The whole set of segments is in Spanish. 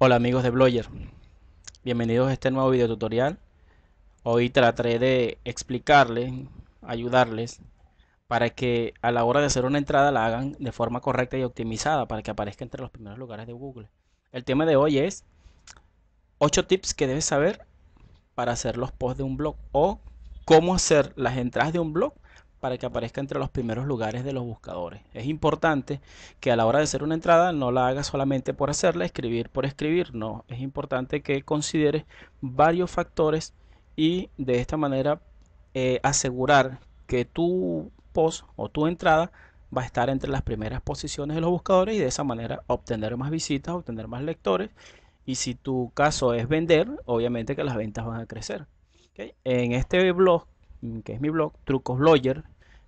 Hola amigos de Blogger, bienvenidos a este nuevo video tutorial. Hoy trataré de explicarles, ayudarles para que a la hora de hacer una entrada la hagan de forma correcta y optimizada para que aparezca entre los primeros lugares de Google. El tema de hoy es 8 tips que debes saber para hacer los posts de un blog o cómo hacer las entradas de un blog para que aparezca entre los primeros lugares de los buscadores. Es importante que a la hora de hacer una entrada no la hagas solamente por hacerla, escribir por escribir, no. Es importante que consideres varios factores y de esta manera eh, asegurar que tu post o tu entrada va a estar entre las primeras posiciones de los buscadores y de esa manera obtener más visitas, obtener más lectores. Y si tu caso es vender, obviamente que las ventas van a crecer. En este blog, que es mi blog, Trucos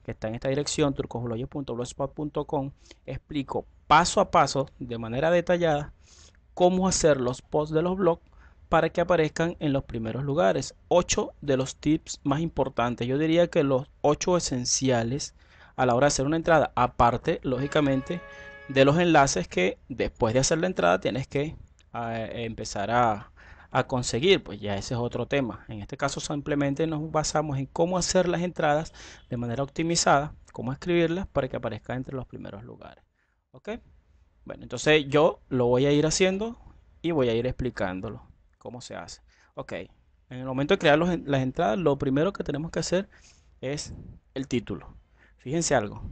que está en esta dirección, turcosblogger.blogspot.com, explico paso a paso, de manera detallada, cómo hacer los posts de los blogs para que aparezcan en los primeros lugares. Ocho de los tips más importantes. Yo diría que los ocho esenciales a la hora de hacer una entrada. Aparte, lógicamente, de los enlaces que después de hacer la entrada tienes que eh, empezar a, a conseguir, pues ya ese es otro tema. En este caso simplemente nos basamos en cómo hacer las entradas de manera optimizada, cómo escribirlas para que aparezca entre los primeros lugares. ¿Ok? Bueno, entonces yo lo voy a ir haciendo y voy a ir explicándolo cómo se hace. Ok, en el momento de crear las entradas, lo primero que tenemos que hacer es el título. Fíjense algo,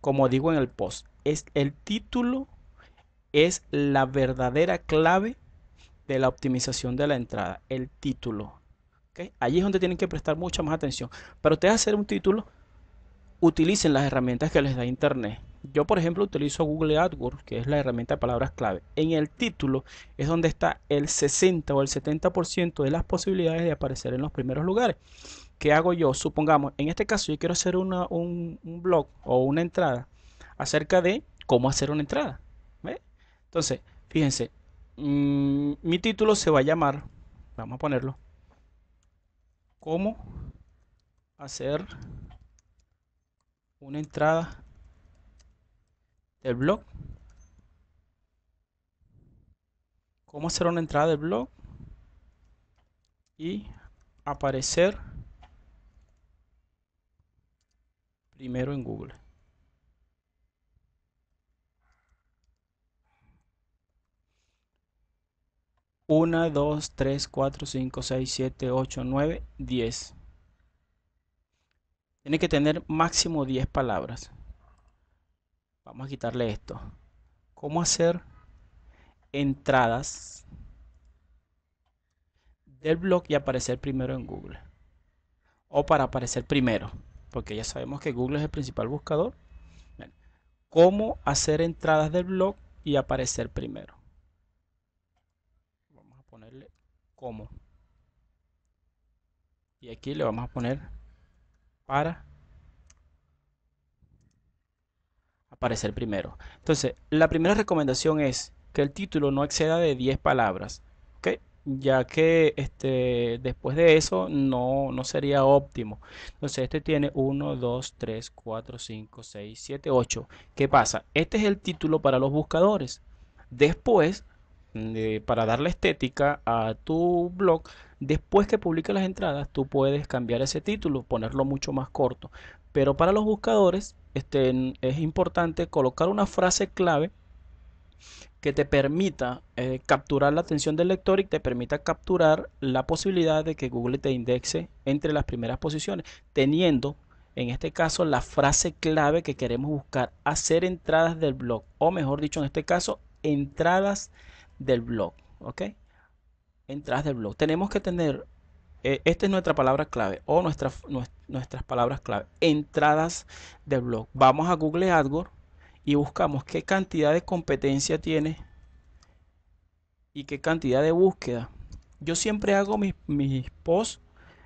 como digo en el post, es el título es la verdadera clave de la optimización de la entrada, el título. ¿okay? Allí es donde tienen que prestar mucha más atención. Para ustedes hacer un título, utilicen las herramientas que les da Internet. Yo, por ejemplo, utilizo Google AdWords, que es la herramienta de palabras clave. En el título es donde está el 60 o el 70% de las posibilidades de aparecer en los primeros lugares. ¿Qué hago yo? Supongamos, en este caso yo quiero hacer una, un, un, blog o una entrada acerca de cómo hacer una entrada. Entonces, fíjense, Mm, mi título se va a llamar, vamos a ponerlo, cómo hacer una entrada del blog. Cómo hacer una entrada del blog y aparecer primero en Google. 1, 2, 3, 4, 5, 6, 7, 8, 9, 10. Tiene que tener máximo 10 palabras. Vamos a quitarle esto. ¿Cómo hacer entradas del blog y aparecer primero en Google? O para aparecer primero, porque ya sabemos que Google es el principal buscador. ¿Cómo hacer entradas del blog y aparecer primero? Y aquí le vamos a poner para aparecer primero. Entonces, la primera recomendación es que el título no exceda de 10 palabras, Ya que este, después de eso no, no sería óptimo. Entonces, este tiene 1, 2, 3, 4, 5, 6, 7, 8. ¿Qué pasa? Este es el título para los buscadores. Después, eh, para darle estética a tu blog, después que publiques las entradas, tú puedes cambiar ese título, ponerlo mucho más corto. Pero para los buscadores este, es importante colocar una frase clave que te permita eh, capturar la atención del lector y te permita capturar la posibilidad de que Google te indexe entre las primeras posiciones, teniendo en este caso la frase clave que queremos buscar, hacer entradas del blog, o mejor dicho, en este caso, entradas del blog. ¿Ok? Entradas del blog. Tenemos que tener, eh, esta es nuestra palabra clave o nuestras palabras clave. Entradas del blog. Vamos a Google AdWords y buscamos qué cantidad de competencia tiene y qué cantidad de búsqueda. Yo siempre hago mis, mis posts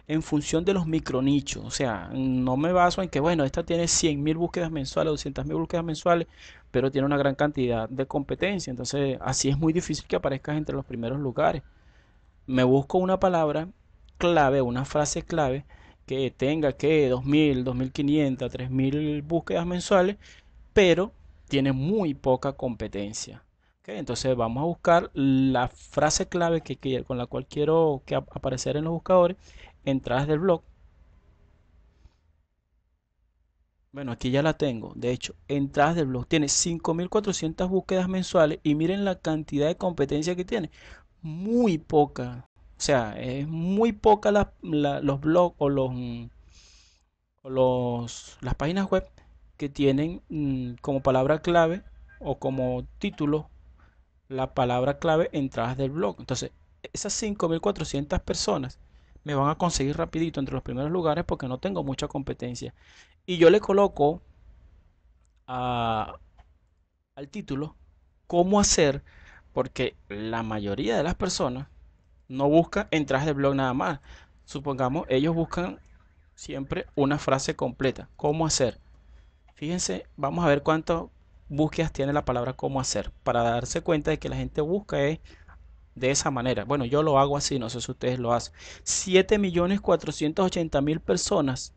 en función de los micronichos. O sea, no me baso en que, bueno, esta tiene 100.000 búsquedas mensuales, 200.000 búsquedas mensuales, pero tiene una gran cantidad de competencia. Entonces, así es muy difícil que aparezcas entre los primeros lugares. Me busco una palabra clave, una frase clave que tenga que 2.000, 2.500, 3.000 búsquedas mensuales, pero tiene muy poca competencia. Entonces vamos a buscar la frase clave que, con la cual quiero que aparecer en los buscadores entradas del blog. Bueno, aquí ya la tengo. De hecho, entradas del blog. Tiene 5.400 búsquedas mensuales y miren la cantidad de competencia que tiene. Muy poca. O sea, es muy poca los blogs mm, o los, las páginas web que tienen mm, como palabra clave o como título la palabra clave entradas del blog. Entonces, esas 5.400 personas me van a conseguir rapidito entre los primeros lugares porque no tengo mucha competencia. Y yo le coloco al título cómo hacer, porque la mayoría de las personas no busca entradas de blog nada más. Supongamos, ellos buscan siempre una frase completa, cómo hacer. Fíjense, vamos a ver cuántas búsquedas tiene la palabra cómo hacer, para darse cuenta de que la gente busca es de esa manera. Bueno, yo lo hago así, no sé si ustedes lo hacen. 7.480.000 personas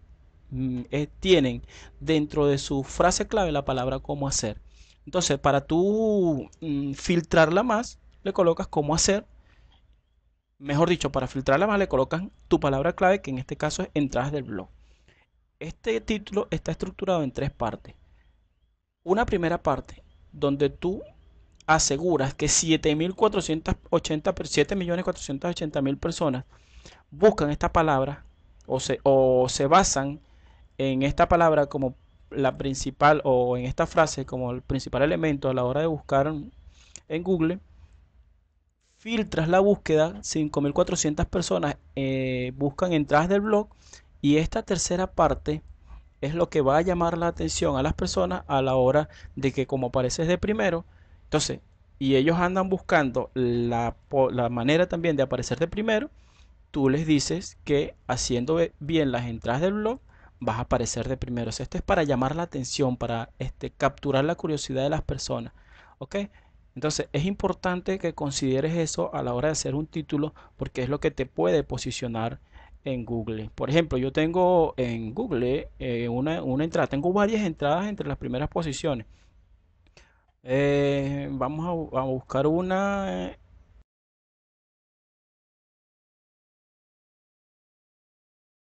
mm, eh, tienen dentro de su frase clave la palabra cómo hacer. Entonces, para tú mm, filtrarla más, le colocas cómo hacer. Mejor dicho, para filtrarla más le colocas tu palabra clave, que en este caso es entradas del blog. Este título está estructurado en tres partes. Una primera parte, donde tú aseguras que 7.480.000 personas buscan esta palabra o se, o se basan en esta palabra como la principal o en esta frase como el principal elemento a la hora de buscar en Google, filtras la búsqueda, 5.400 personas eh, buscan entradas del blog y esta tercera parte es lo que va a llamar la atención a las personas a la hora de que como apareces de primero, entonces, y ellos andan buscando la, manera también de aparecer de primero, tú les dices que haciendo e, bien las entradas del blog vas a aparecer de primero. esto es para llamar la atención, para este, capturar la curiosidad de las personas. ¿Ok? Entonces es importante que consideres eso a la hora de hacer un título porque es lo que te puede posicionar en Google. Por ejemplo, yo tengo en Google eh, una, entrada, tengo varias entradas entre las primeras posiciones. Eh, vamos a, a, buscar una eh,